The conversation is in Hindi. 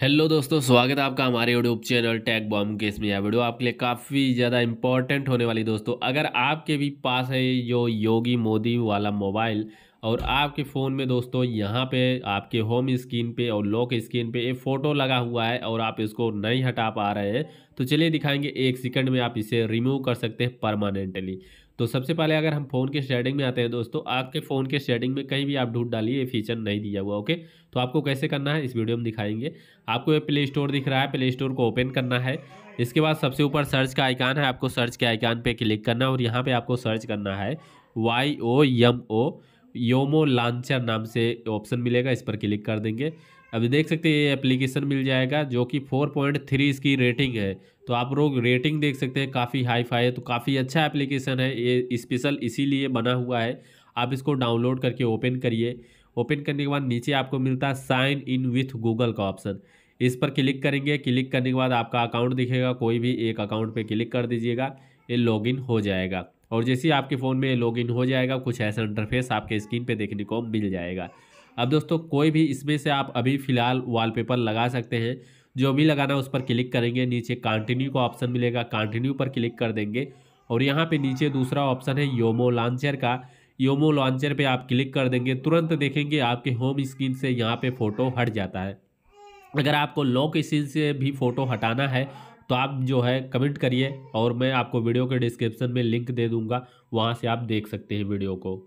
हेलो दोस्तों स्वागत है आपका हमारे यूट्यूब चैनल टैग बॉम के इसमें यह वीडियो आपके लिए काफ़ी ज़्यादा इंपॉर्टेंट होने वाली दोस्तों अगर आपके भी पास है जो योगी मोदी वाला मोबाइल और आपके फ़ोन में दोस्तों यहाँ पे आपके होम स्क्रीन पे और लॉक स्क्रीन पे एक फ़ोटो लगा हुआ है और आप इसको नहीं हटा पा रहे हैं तो चलिए दिखाएंगे एक सेकंड में आप इसे रिमूव कर सकते हैं परमानेंटली तो सबसे पहले अगर हम फ़ोन के शेडिंग में आते हैं दोस्तों आपके फ़ोन के शेडिंग में कहीं भी आप ढूंढ डालिए ये फीचर नहीं दिया हुआ ओके तो आपको कैसे करना है इस वीडियो में दिखाएंगे आपको ये प्ले स्टोर दिख रहा है प्ले स्टोर को ओपन करना है इसके बाद सबसे ऊपर सर्च का आइकान है आपको सर्च के आइकान पर क्लिक करना है और यहाँ पर आपको सर्च करना है Y O M O Yomo launcher नाम से ऑप्शन मिलेगा इस पर क्लिक कर देंगे अभी देख सकते हैं ये एप्लीकेशन मिल जाएगा जो कि 4.3 इसकी रेटिंग है तो आप लोग रेटिंग देख सकते हैं काफ़ी हाई फाई है तो काफ़ी अच्छा एप्लीकेशन है ये स्पेशल इसीलिए बना हुआ है आप इसको डाउनलोड करके ओपन करिए ओपन करने के बाद नीचे आपको मिलता है साइन इन विथ गूगल का ऑप्शन इस पर क्लिक करेंगे क्लिक करने के बाद आपका अकाउंट दिखेगा कोई भी एक अकाउंट पर क्लिक कर दीजिएगा ये लॉगिन हो जाएगा और जैसे ही आपके फ़ोन में लॉगिन हो जाएगा कुछ ऐसा इंटरफेस आपके स्क्रीन पे देखने को मिल जाएगा अब दोस्तों कोई भी इसमें से आप अभी फ़िलहाल वॉलपेपर लगा सकते हैं जो भी लगाना है उस पर क्लिक करेंगे नीचे कंटिन्यू का ऑप्शन मिलेगा कंटिन्यू पर क्लिक कर देंगे और यहाँ पे नीचे दूसरा ऑप्शन है योमो लॉन्चर का योमो लॉन्चर पे आप क्लिक कर देंगे तुरंत देखेंगे आपके होम स्क्रीन से यहाँ पे फ़ोटो हट जाता है अगर आपको लॉक स्क्रीन से भी फ़ोटो हटाना है तो आप जो है कमेंट करिए और मैं आपको वीडियो के डिस्क्रिप्शन में लिंक दे दूँगा वहाँ से आप देख सकते हैं वीडियो को